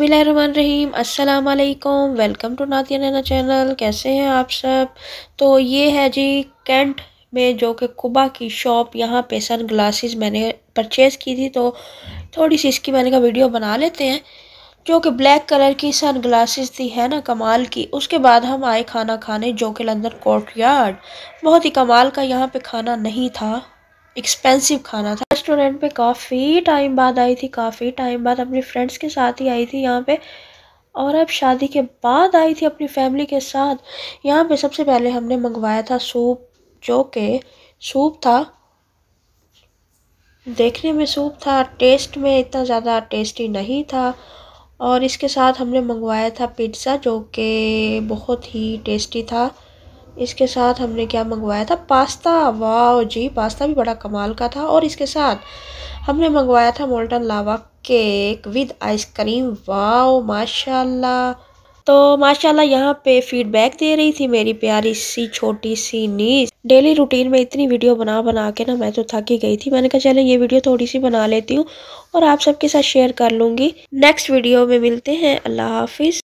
बसमीम असलकम welcome to Naatiya Naina channel कैसे हैं आप सब तो ये है जी कैंट में जो कि कुबा की शॉप यहाँ पे सन ग्लासेस मैंने परचेज़ की थी तो थोड़ी सी इसकी मैंने कहा वीडियो बना लेते हैं जो कि ब्लैक कलर की सन ग्लासेस थी है ना कमाल की उसके बाद हम आए खाना खाने जो कि लंदन कोर्ट यार्ड बहुत ही कमाल का यहाँ पर खाना नहीं था एक्सपेंसिव खाना था रेस्टोरेंट में काफ़ी टाइम बाद आई थी काफ़ी टाइम बाद अपने फ्रेंड्स के साथ ही आई थी यहाँ पे और अब शादी के बाद आई थी अपनी फैमिली के साथ यहाँ पे सबसे पहले हमने मंगवाया था सूप जो कि सूप था देखने में सूप था टेस्ट में इतना ज़्यादा टेस्टी नहीं था और इसके साथ हमने मंगवाया था पिज़्ज़ा जो कि बहुत ही टेस्टी था इसके साथ हमने क्या मंगवाया था पास्ता वाह जी पास्ता भी बड़ा कमाल का था और इसके साथ हमने मंगवाया था molten lava cake with ice cream वाह माशाल्लाह तो माशाल्लाह यहाँ पे फीडबैक दे रही थी मेरी प्यारी सी छोटी सी नीज डेली रूटीन में इतनी वीडियो बना बना के ना मैं तो थकी गई थी मैंने कहा चले ये वीडियो थोड़ी सी बना लेती हूँ और आप सबके साथ शेयर कर लूँगी नेक्स्ट वीडियो में मिलते हैं अल्लाह हाफिज़